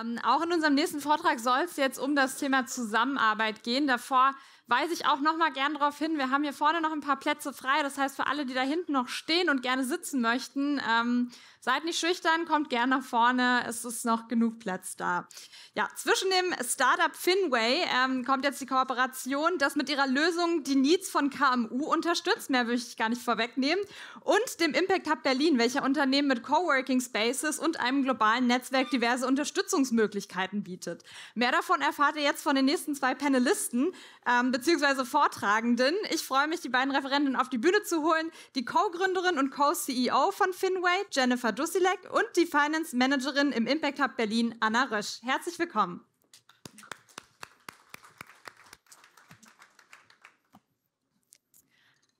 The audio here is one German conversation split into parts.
Ähm, auch in unserem nächsten Vortrag soll es jetzt um das Thema Zusammenarbeit gehen. Davor weise ich auch noch mal gern darauf hin. Wir haben hier vorne noch ein paar Plätze frei. Das heißt, für alle, die da hinten noch stehen und gerne sitzen möchten, ähm, Seid nicht schüchtern, kommt gerne nach vorne, es ist noch genug Platz da. Ja, zwischen dem Startup Finway ähm, kommt jetzt die Kooperation, das mit ihrer Lösung die Needs von KMU unterstützt, mehr würde ich gar nicht vorwegnehmen, und dem Impact Hub Berlin, welcher Unternehmen mit Coworking Spaces und einem globalen Netzwerk diverse Unterstützungsmöglichkeiten bietet. Mehr davon erfahrt ihr jetzt von den nächsten zwei Panelisten ähm, bzw. Vortragenden. Ich freue mich, die beiden Referenten auf die Bühne zu holen, die Co-Gründerin und Co-CEO von Finway, Jennifer Sandra Dussilek und die Finance Managerin im Impact Hub Berlin, Anna Rösch. Herzlich willkommen.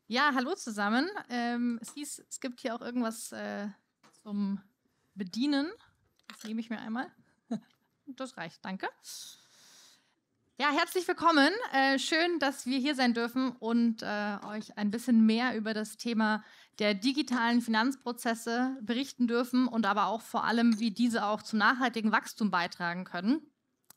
Ja, hallo zusammen. Ähm, es hieß, es gibt hier auch irgendwas äh, zum Bedienen. Das nehme ich mir einmal. Das reicht, danke. Ja, herzlich willkommen. Äh, schön, dass wir hier sein dürfen und äh, euch ein bisschen mehr über das Thema der digitalen Finanzprozesse berichten dürfen und aber auch vor allem, wie diese auch zu nachhaltigem Wachstum beitragen können.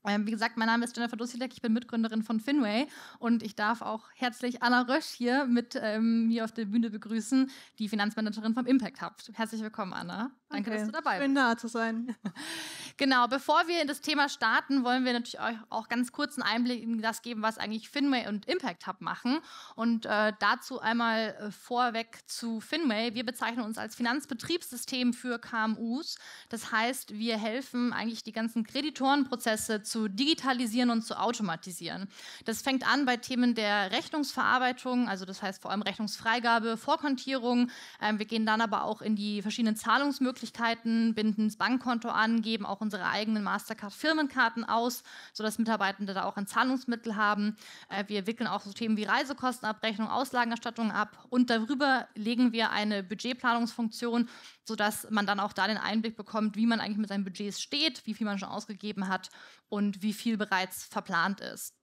Ähm, wie gesagt, mein Name ist Jennifer Dusilek, ich bin Mitgründerin von Finway und ich darf auch herzlich Anna Rösch hier mit ähm, mir auf der Bühne begrüßen, die Finanzmanagerin vom Impact Hub. Herzlich willkommen, Anna. Danke, okay. dass du dabei bist. Schön da zu sein. genau, bevor wir in das Thema starten, wollen wir natürlich euch auch ganz kurz einen Einblick in das geben, was eigentlich Finway und Impact Hub machen. Und äh, dazu einmal äh, vorweg zu Finway. Wir bezeichnen uns als Finanzbetriebssystem für KMUs. Das heißt, wir helfen eigentlich die ganzen Kreditorenprozesse zu zu digitalisieren und zu automatisieren. Das fängt an bei Themen der Rechnungsverarbeitung, also das heißt vor allem Rechnungsfreigabe, Vorkontierung. Ähm, wir gehen dann aber auch in die verschiedenen Zahlungsmöglichkeiten, binden das Bankkonto an, geben auch unsere eigenen Mastercard-Firmenkarten aus, sodass Mitarbeitende da auch ein Zahlungsmittel haben. Äh, wir wickeln auch so Themen wie Reisekostenabrechnung, Auslagenerstattung ab und darüber legen wir eine Budgetplanungsfunktion sodass man dann auch da den Einblick bekommt, wie man eigentlich mit seinen Budgets steht, wie viel man schon ausgegeben hat und wie viel bereits verplant ist.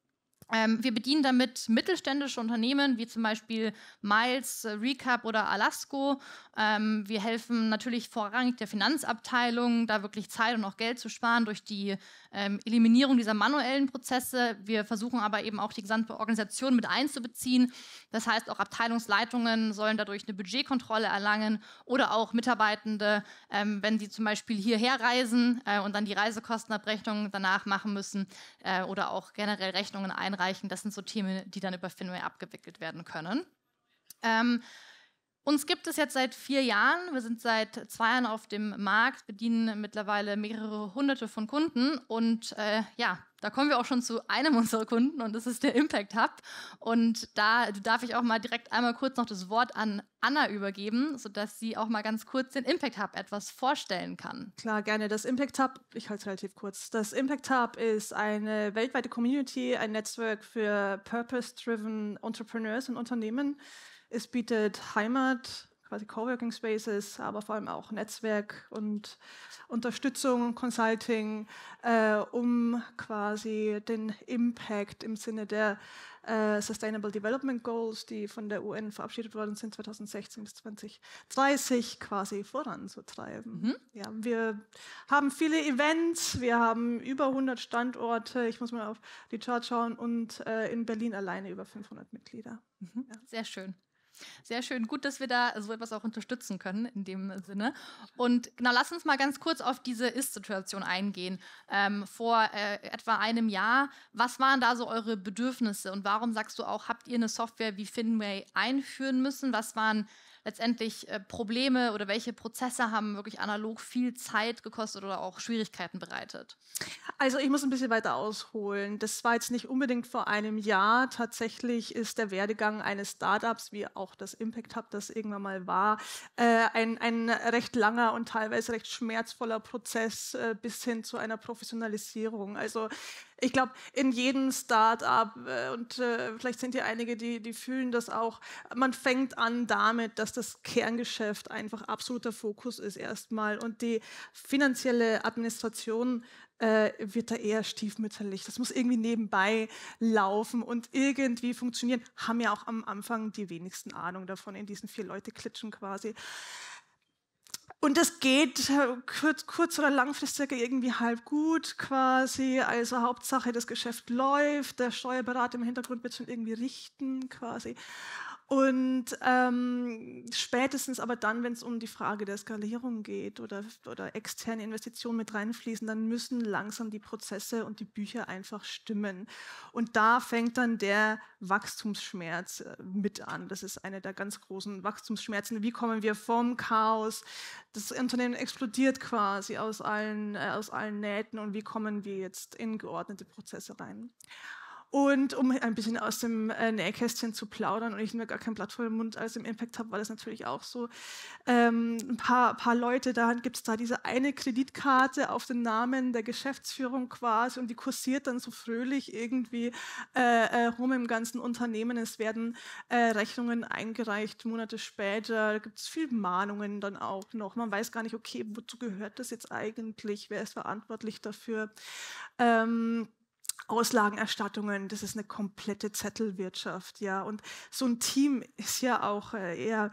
Ähm, wir bedienen damit mittelständische Unternehmen wie zum Beispiel Miles, äh, Recap oder Alasco. Ähm, wir helfen natürlich vorrangig der Finanzabteilung, da wirklich Zeit und auch Geld zu sparen durch die ähm, Eliminierung dieser manuellen Prozesse. Wir versuchen aber eben auch die gesamte Organisation mit einzubeziehen. Das heißt, auch Abteilungsleitungen sollen dadurch eine Budgetkontrolle erlangen oder auch Mitarbeitende, ähm, wenn sie zum Beispiel hierher reisen äh, und dann die Reisekostenabrechnung danach machen müssen äh, oder auch generell Rechnungen einreichen erreichen. Das sind so Themen, die dann über Finway abgewickelt werden können. Ähm, uns gibt es jetzt seit vier Jahren. Wir sind seit zwei Jahren auf dem Markt, bedienen mittlerweile mehrere hunderte von Kunden und äh, ja, da kommen wir auch schon zu einem unserer Kunden und das ist der Impact Hub. Und da darf ich auch mal direkt einmal kurz noch das Wort an Anna übergeben, sodass sie auch mal ganz kurz den Impact Hub etwas vorstellen kann. Klar, gerne. Das Impact Hub, ich halte es relativ kurz. Das Impact Hub ist eine weltweite Community, ein Netzwerk für purpose-driven Entrepreneurs und Unternehmen. Es bietet Heimat, quasi Coworking Spaces, aber vor allem auch Netzwerk und Unterstützung, Consulting, äh, um quasi den Impact im Sinne der äh, Sustainable Development Goals, die von der UN verabschiedet worden sind 2016 bis 2030, quasi voranzutreiben. Mhm. Ja, wir haben viele Events, wir haben über 100 Standorte, ich muss mal auf die Chart schauen, und äh, in Berlin alleine über 500 Mitglieder. Mhm. Ja. Sehr schön. Sehr schön. Gut, dass wir da so etwas auch unterstützen können in dem Sinne. Und genau, lass uns mal ganz kurz auf diese Ist-Situation eingehen. Ähm, vor äh, etwa einem Jahr, was waren da so eure Bedürfnisse und warum sagst du auch, habt ihr eine Software wie Finway einführen müssen? Was waren letztendlich äh, Probleme oder welche Prozesse haben wirklich analog viel Zeit gekostet oder auch Schwierigkeiten bereitet? Also ich muss ein bisschen weiter ausholen. Das war jetzt nicht unbedingt vor einem Jahr. Tatsächlich ist der Werdegang eines Startups, wie auch das Impact Hub das irgendwann mal war, äh, ein, ein recht langer und teilweise recht schmerzvoller Prozess äh, bis hin zu einer Professionalisierung. Also ich glaube, in jedem Start-up, äh, und äh, vielleicht sind hier einige, die, die fühlen das auch, man fängt an damit, dass das Kerngeschäft einfach absoluter Fokus ist erstmal und die finanzielle Administration äh, wird da eher stiefmütterlich. Das muss irgendwie nebenbei laufen und irgendwie funktionieren. Haben ja auch am Anfang die wenigsten Ahnung davon in diesen vier Leute klitschen quasi. Und das geht äh, kurz, kurz oder langfristig irgendwie halb gut quasi. Also Hauptsache, das Geschäft läuft, der Steuerberater im Hintergrund wird schon irgendwie richten quasi. Und ähm, spätestens aber dann, wenn es um die Frage der Skalierung geht oder, oder externe Investitionen mit reinfließen, dann müssen langsam die Prozesse und die Bücher einfach stimmen. Und da fängt dann der Wachstumsschmerz äh, mit an. Das ist eine der ganz großen Wachstumsschmerzen. Wie kommen wir vom Chaos? Das Unternehmen explodiert quasi aus allen, äh, aus allen Nähten. Und wie kommen wir jetzt in geordnete Prozesse rein? Und um ein bisschen aus dem äh, Nähkästchen zu plaudern und ich mir gar kein Blatt vor dem Mund als im Impact habe, war das natürlich auch so. Ähm, ein paar, paar Leute, da gibt es da diese eine Kreditkarte auf den Namen der Geschäftsführung quasi und die kursiert dann so fröhlich irgendwie äh, äh, rum im ganzen Unternehmen. Es werden äh, Rechnungen eingereicht, Monate später gibt es viele Mahnungen dann auch noch. Man weiß gar nicht, okay, wozu gehört das jetzt eigentlich? Wer ist verantwortlich dafür? Ähm, Auslagenerstattungen, das ist eine komplette Zettelwirtschaft, ja. Und so ein Team ist ja auch äh, eher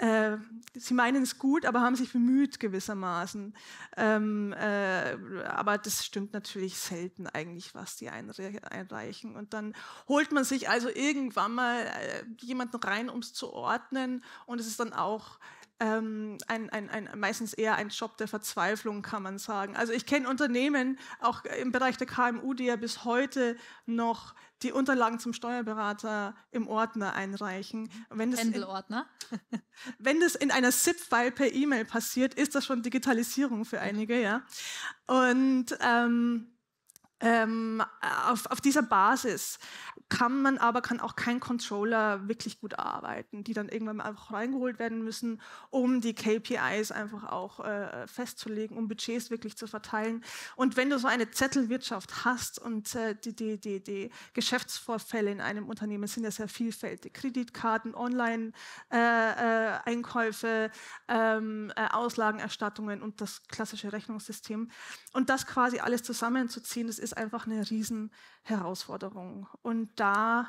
äh, sie meinen es gut, aber haben sich bemüht gewissermaßen. Ähm, äh, aber das stimmt natürlich selten eigentlich, was die einreichen. Und dann holt man sich also irgendwann mal äh, jemanden rein, um es zu ordnen. Und es ist dann auch ähm, ein, ein, ein, meistens eher ein Job der Verzweiflung, kann man sagen. Also ich kenne Unternehmen, auch im Bereich der KMU, die ja bis heute noch die Unterlagen zum Steuerberater im Ordner einreichen. Wenn das In, wenn das in einer ZIP-File per E-Mail passiert, ist das schon Digitalisierung für einige, ja. Und ähm, ähm, auf, auf dieser Basis kann man aber, kann auch kein Controller wirklich gut arbeiten, die dann irgendwann mal einfach reingeholt werden müssen, um die KPIs einfach auch äh, festzulegen, um Budgets wirklich zu verteilen. Und wenn du so eine Zettelwirtschaft hast und äh, die, die, die, die Geschäftsvorfälle in einem Unternehmen sind ja sehr vielfältig, Kreditkarten, Online-Einkäufe, äh, äh ähm, äh, Auslagenerstattungen und das klassische Rechnungssystem. Und das quasi alles zusammenzuziehen, das ist einfach eine riesen Herausforderung. Und da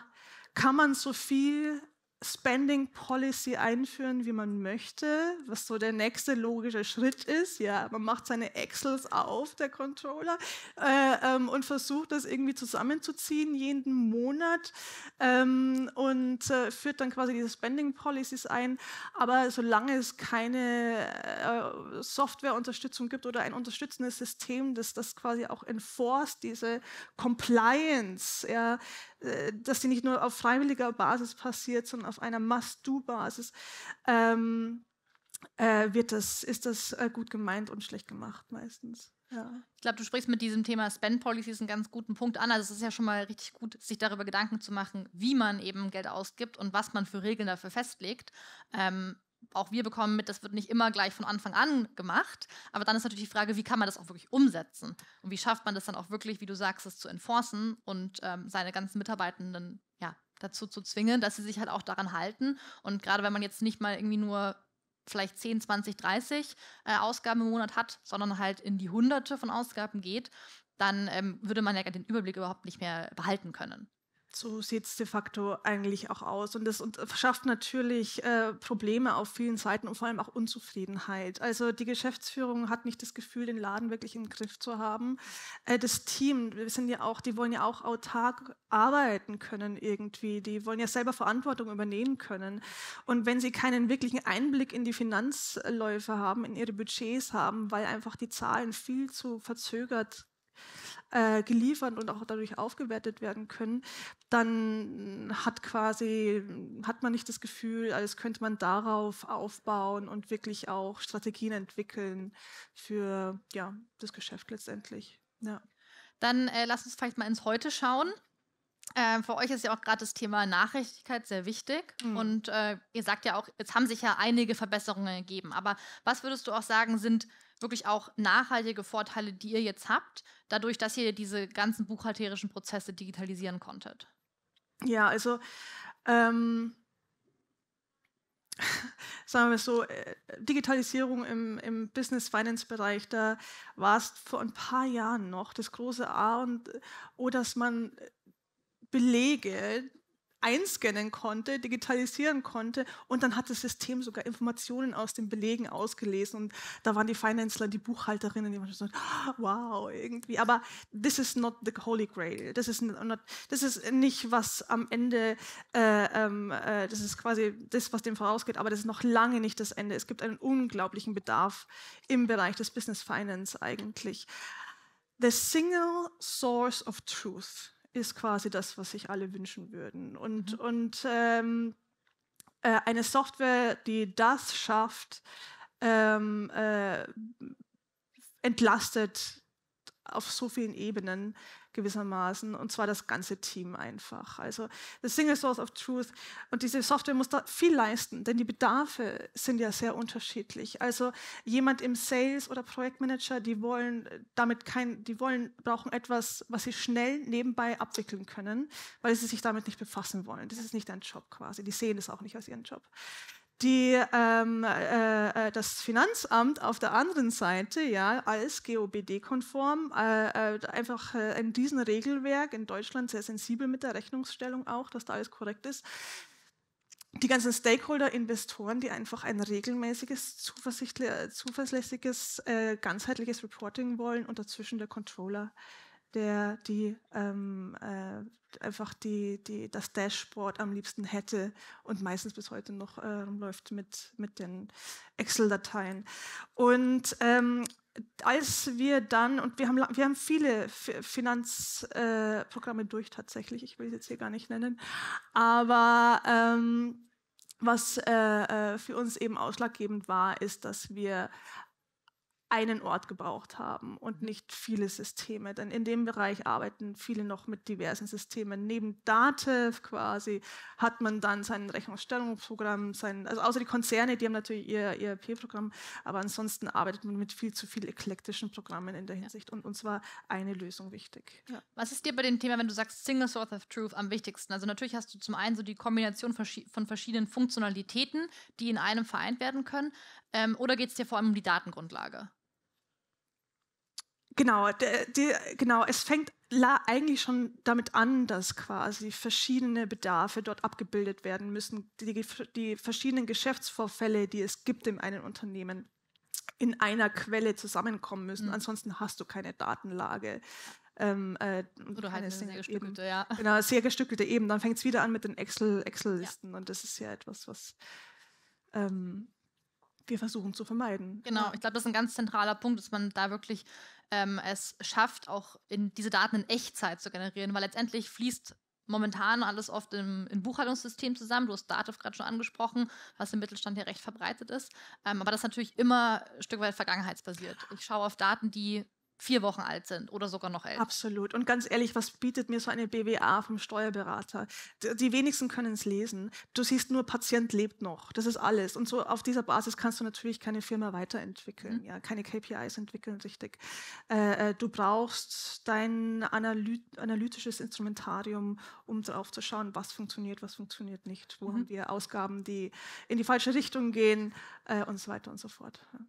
kann man so viel Spending Policy einführen, wie man möchte, was so der nächste logische Schritt ist. Ja, man macht seine Excels auf, der Controller, äh, ähm, und versucht das irgendwie zusammenzuziehen jeden Monat ähm, und äh, führt dann quasi diese Spending Policies ein. Aber solange es keine äh, Softwareunterstützung gibt oder ein unterstützendes System, das das quasi auch enforced, diese Compliance, ja, äh, dass die nicht nur auf freiwilliger Basis passiert, sondern auf einer Must-Do-Basis ähm, äh, wird das, ist das äh, gut gemeint und schlecht gemacht meistens. Ja. Ich glaube, du sprichst mit diesem Thema Spend Policies einen ganz guten Punkt an. Also es ist ja schon mal richtig gut, sich darüber Gedanken zu machen, wie man eben Geld ausgibt und was man für Regeln dafür festlegt. Ähm, auch wir bekommen mit, das wird nicht immer gleich von Anfang an gemacht. Aber dann ist natürlich die Frage, wie kann man das auch wirklich umsetzen? Und wie schafft man das dann auch wirklich, wie du sagst, es zu enforcen und ähm, seine ganzen Mitarbeitenden ja, dazu zu zwingen, dass sie sich halt auch daran halten. Und gerade wenn man jetzt nicht mal irgendwie nur vielleicht 10, 20, 30 äh, Ausgaben im Monat hat, sondern halt in die Hunderte von Ausgaben geht, dann ähm, würde man ja den Überblick überhaupt nicht mehr behalten können. So sieht es de facto eigentlich auch aus. Und das äh, schafft natürlich äh, Probleme auf vielen Seiten und vor allem auch Unzufriedenheit. Also die Geschäftsführung hat nicht das Gefühl, den Laden wirklich im Griff zu haben. Äh, das Team, wir sind ja auch, die wollen ja auch autark arbeiten können irgendwie. Die wollen ja selber Verantwortung übernehmen können. Und wenn sie keinen wirklichen Einblick in die Finanzläufe haben, in ihre Budgets haben, weil einfach die Zahlen viel zu verzögert sind, äh, geliefert und auch dadurch aufgewertet werden können, dann hat quasi, hat man nicht das Gefühl, als könnte man darauf aufbauen und wirklich auch Strategien entwickeln für ja, das Geschäft letztendlich. Ja. Dann äh, lass uns vielleicht mal ins Heute schauen. Äh, für euch ist ja auch gerade das Thema Nachhaltigkeit sehr wichtig. Mhm. Und äh, ihr sagt ja auch, jetzt haben sich ja einige Verbesserungen ergeben. Aber was würdest du auch sagen, sind wirklich auch nachhaltige Vorteile, die ihr jetzt habt, dadurch, dass ihr diese ganzen buchhalterischen Prozesse digitalisieren konntet? Ja, also ähm, sagen wir so, äh, Digitalisierung im, im Business-Finance-Bereich, da war es vor ein paar Jahren noch das große A und O, dass man Belege einscannen konnte, digitalisieren konnte und dann hat das System sogar Informationen aus den Belegen ausgelesen und da waren die Finanzler, die Buchhalterinnen, die waren so, ah, wow, irgendwie, aber this is not the holy grail, das ist nicht, was am Ende, äh, ähm, äh, das ist quasi das, was dem vorausgeht, aber das ist noch lange nicht das Ende. Es gibt einen unglaublichen Bedarf im Bereich des Business Finance eigentlich. The single source of truth ist quasi das, was sich alle wünschen würden. Und, mhm. und ähm, äh, eine Software, die das schafft, ähm, äh, entlastet auf so vielen Ebenen, gewissermaßen. Und zwar das ganze Team einfach. Also The Single Source of Truth. Und diese Software muss da viel leisten, denn die Bedarfe sind ja sehr unterschiedlich. Also jemand im Sales oder Projektmanager, die wollen äh, damit kein, die wollen, brauchen etwas, was sie schnell nebenbei abwickeln können, weil sie sich damit nicht befassen wollen. Das ist nicht ein Job quasi. Die sehen es auch nicht als ihren Job die, ähm, äh, äh, das Finanzamt auf der anderen Seite, ja, alles GOBD-konform, äh, äh, einfach äh, in diesem Regelwerk in Deutschland sehr sensibel mit der Rechnungsstellung auch, dass da alles korrekt ist. Die ganzen Stakeholder, Investoren, die einfach ein regelmäßiges, zuversichtli- zuverlässiges, äh, ganzheitliches Reporting wollen und dazwischen der Controller, der die ähm, äh, einfach die, die, das Dashboard am liebsten hätte und meistens bis heute noch äh, läuft mit, mit den Excel-Dateien. Und ähm, als wir dann, und wir haben, wir haben viele Finanzprogramme äh, durch tatsächlich, ich will es jetzt hier gar nicht nennen, aber ähm, was äh, äh für uns eben ausschlaggebend war, ist, dass wir einen Ort gebraucht haben und mhm. nicht viele Systeme. Denn in dem Bereich arbeiten viele noch mit diversen Systemen. Neben Datev quasi hat man dann sein Rechnungsstellungsprogramm, sein, also außer die Konzerne, die haben natürlich ihr ERP-Programm, aber ansonsten arbeitet man mit viel zu viel eklektischen Programmen in der Hinsicht. Und uns war eine Lösung wichtig. Ja. Was ist dir bei dem Thema, wenn du sagst Single Source of Truth, am wichtigsten? Also natürlich hast du zum einen so die Kombination von verschiedenen Funktionalitäten, die in einem vereint werden können. Ähm, oder geht es dir vor allem um die Datengrundlage? Genau, der, der, genau, es fängt eigentlich schon damit an, dass quasi verschiedene Bedarfe dort abgebildet werden müssen, die, die verschiedenen Geschäftsvorfälle, die es gibt in einem Unternehmen in einer Quelle zusammenkommen müssen. Mhm. Ansonsten hast du keine Datenlage. Ähm, äh, Oder halt eine sehr gestückelte, ja. Genau, sehr gestückelte eben. Dann fängt es wieder an mit den Excel-Listen. Excel ja. Und das ist ja etwas, was ähm, wir versuchen zu vermeiden. Genau, ich glaube, das ist ein ganz zentraler Punkt, dass man da wirklich ähm, es schafft, auch in diese Daten in Echtzeit zu generieren, weil letztendlich fließt momentan alles oft im, im Buchhaltungssystem zusammen. Du hast DATEV gerade schon angesprochen, was im Mittelstand ja recht verbreitet ist. Ähm, aber das ist natürlich immer ein Stück weit vergangenheitsbasiert. Ich schaue auf Daten, die vier Wochen alt sind oder sogar noch älter. Absolut. Und ganz ehrlich, was bietet mir so eine BWA vom Steuerberater? Die wenigsten können es lesen. Du siehst nur, Patient lebt noch. Das ist alles. Und so auf dieser Basis kannst du natürlich keine Firma weiterentwickeln. Mhm. Ja, keine KPIs entwickeln, richtig. Äh, äh, du brauchst dein Analy analytisches Instrumentarium, um drauf zu schauen, was funktioniert, was funktioniert nicht. Wo mhm. haben wir Ausgaben, die in die falsche Richtung gehen äh, und so weiter und so fort. Ja.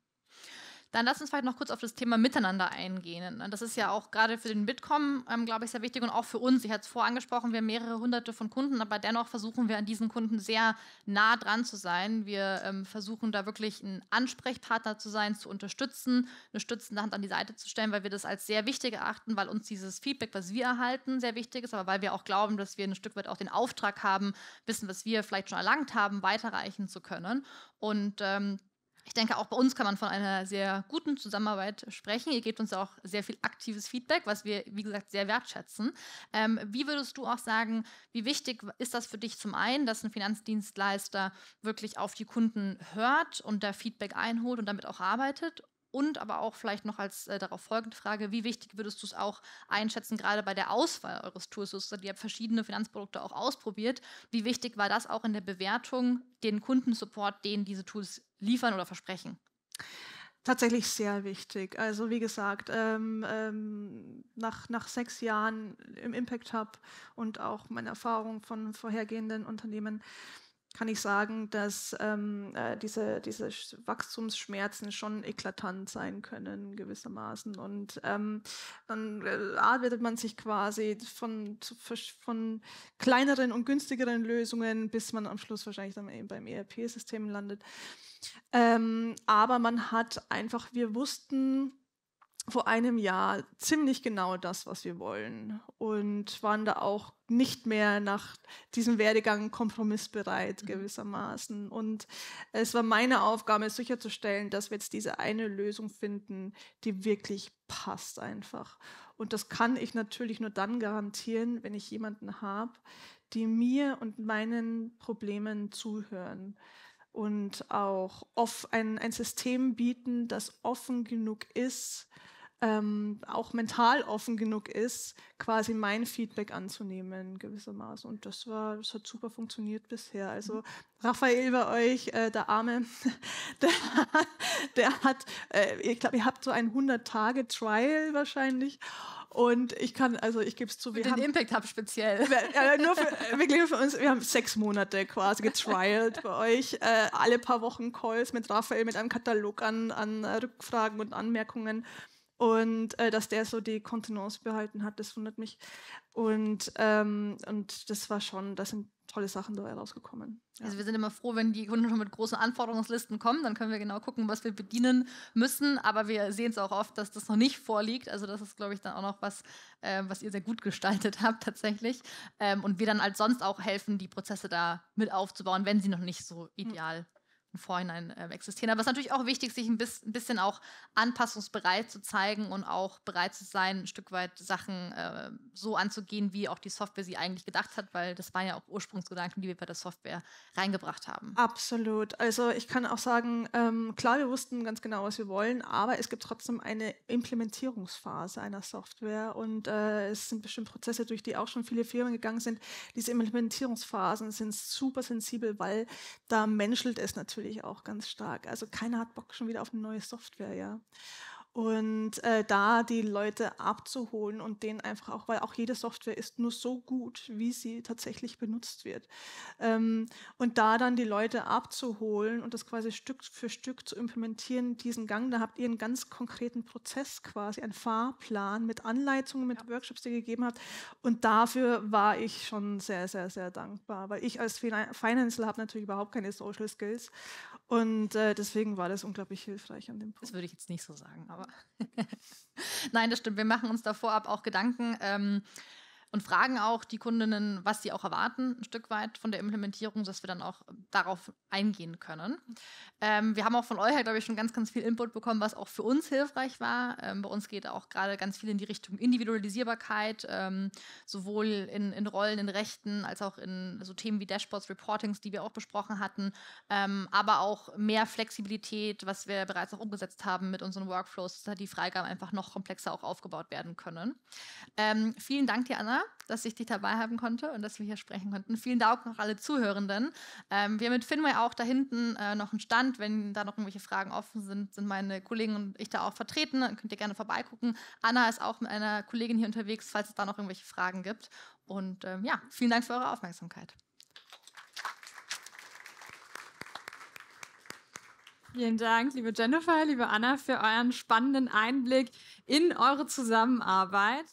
Dann lass uns vielleicht noch kurz auf das Thema Miteinander eingehen. Das ist ja auch gerade für den Bitkom, ähm, glaube ich, sehr wichtig und auch für uns. Ich hatte es vorher angesprochen, wir haben mehrere hunderte von Kunden, aber dennoch versuchen wir an diesen Kunden sehr nah dran zu sein. Wir ähm, versuchen da wirklich ein Ansprechpartner zu sein, zu unterstützen, eine stützende Hand an die Seite zu stellen, weil wir das als sehr wichtig erachten, weil uns dieses Feedback, was wir erhalten, sehr wichtig ist, aber weil wir auch glauben, dass wir ein Stück weit auch den Auftrag haben, wissen, was wir vielleicht schon erlangt haben, weiterreichen zu können. Und ähm, ich denke, auch bei uns kann man von einer sehr guten Zusammenarbeit sprechen. Ihr gebt uns auch sehr viel aktives Feedback, was wir, wie gesagt, sehr wertschätzen. Ähm, wie würdest du auch sagen, wie wichtig ist das für dich zum einen, dass ein Finanzdienstleister wirklich auf die Kunden hört und da Feedback einholt und damit auch arbeitet? Und aber auch vielleicht noch als äh, darauf folgende Frage, wie wichtig würdest du es auch einschätzen, gerade bei der Auswahl eures Tools? Ihr habt verschiedene Finanzprodukte auch ausprobiert. Wie wichtig war das auch in der Bewertung, den Kundensupport, den diese Tools liefern oder versprechen? Tatsächlich sehr wichtig. Also wie gesagt, ähm, ähm, nach, nach sechs Jahren im Impact Hub und auch meine Erfahrung von vorhergehenden Unternehmen kann ich sagen, dass ähm, äh, diese, diese Wachstumsschmerzen schon eklatant sein können, gewissermaßen. Und ähm, dann äh, arbeitet man sich quasi von, von kleineren und günstigeren Lösungen, bis man am Schluss wahrscheinlich dann eben beim ERP-System landet. Ähm, aber man hat einfach, wir wussten vor einem Jahr ziemlich genau das, was wir wollen und waren da auch nicht mehr nach diesem Werdegang kompromissbereit mhm. gewissermaßen. Und es war meine Aufgabe, sicherzustellen, dass wir jetzt diese eine Lösung finden, die wirklich passt einfach. Und das kann ich natürlich nur dann garantieren, wenn ich jemanden habe, die mir und meinen Problemen zuhören und auch off, ein, ein System bieten, das offen genug ist, ähm, auch mental offen genug ist, quasi mein Feedback anzunehmen gewissermaßen. Und das war, das hat super funktioniert bisher. Also mhm. Raphael bei euch, äh, der Arme, der, der hat, äh, ich glaube, ihr habt so ein 100-Tage-Trial wahrscheinlich. Und ich kann, also ich gebe es zu, wir den haben... Impact Hub speziell. Wir, äh, nur für, wirklich nur für uns, wir haben sechs Monate quasi getrialt bei euch. Äh, alle paar Wochen Calls mit Raphael, mit einem Katalog an, an äh, Rückfragen und Anmerkungen. Und äh, dass der so die Kontenance behalten hat, das wundert mich. Und, ähm, und das war schon, das sind tolle Sachen dabei rausgekommen. Ja. Also wir sind immer froh, wenn die Kunden schon mit großen Anforderungslisten kommen, dann können wir genau gucken, was wir bedienen müssen. Aber wir sehen es auch oft, dass das noch nicht vorliegt. Also das ist, glaube ich, dann auch noch was, äh, was ihr sehr gut gestaltet habt tatsächlich. Ähm, und wir dann als sonst auch helfen, die Prozesse da mit aufzubauen, wenn sie noch nicht so hm. ideal mhm Vorhinein äh, existieren. Aber es ist natürlich auch wichtig, sich ein bisschen auch anpassungsbereit zu zeigen und auch bereit zu sein, ein Stück weit Sachen äh, so anzugehen, wie auch die Software sie eigentlich gedacht hat, weil das waren ja auch Ursprungsgedanken, die wir bei der Software reingebracht haben. Absolut. Also ich kann auch sagen, ähm, klar, wir wussten ganz genau, was wir wollen, aber es gibt trotzdem eine Implementierungsphase einer Software und äh, es sind bestimmt Prozesse, durch die auch schon viele Firmen gegangen sind. Diese Implementierungsphasen sind super sensibel, weil da menschelt es natürlich natürlich auch ganz stark. Also keiner hat Bock schon wieder auf eine neue Software, ja und äh, da die Leute abzuholen und denen einfach auch, weil auch jede Software ist nur so gut, wie sie tatsächlich benutzt wird. Ähm, und da dann die Leute abzuholen und das quasi Stück für Stück zu implementieren, diesen Gang, da habt ihr einen ganz konkreten Prozess quasi, einen Fahrplan mit Anleitungen, mit ja. Workshops, die ihr gegeben habt. Und dafür war ich schon sehr, sehr, sehr dankbar, weil ich als Financial habe natürlich überhaupt keine Social Skills und äh, deswegen war das unglaublich hilfreich an dem Punkt. Das würde ich jetzt nicht so sagen, aber. Nein, das stimmt. Wir machen uns da vorab auch Gedanken. Ähm, und fragen auch die Kundinnen, was sie auch erwarten, ein Stück weit von der Implementierung, dass wir dann auch ähm, darauf eingehen können. Ähm, wir haben auch von euch, halt, glaube ich, schon ganz, ganz viel Input bekommen, was auch für uns hilfreich war. Ähm, bei uns geht auch gerade ganz viel in die Richtung Individualisierbarkeit, ähm, sowohl in, in, Rollen, in Rechten, als auch in so Themen wie Dashboards, Reportings, die wir auch besprochen hatten, ähm, aber auch mehr Flexibilität, was wir bereits auch umgesetzt haben mit unseren Workflows, dass halt die Freigaben einfach noch komplexer auch aufgebaut werden können. Ähm, vielen Dank dir, Anna dass ich dich dabei haben konnte und dass wir hier sprechen konnten. Vielen Dank noch alle Zuhörenden. Ähm, wir haben mit Finway auch da hinten äh, noch einen Stand. Wenn da noch irgendwelche Fragen offen sind, sind meine Kollegen und ich da auch vertreten. Dann könnt ihr gerne vorbeigucken. Anna ist auch mit einer Kollegin hier unterwegs, falls es da noch irgendwelche Fragen gibt. Und ähm, ja, vielen Dank für eure Aufmerksamkeit. Vielen Dank, liebe Jennifer, liebe Anna, für euren spannenden Einblick in eure Zusammenarbeit.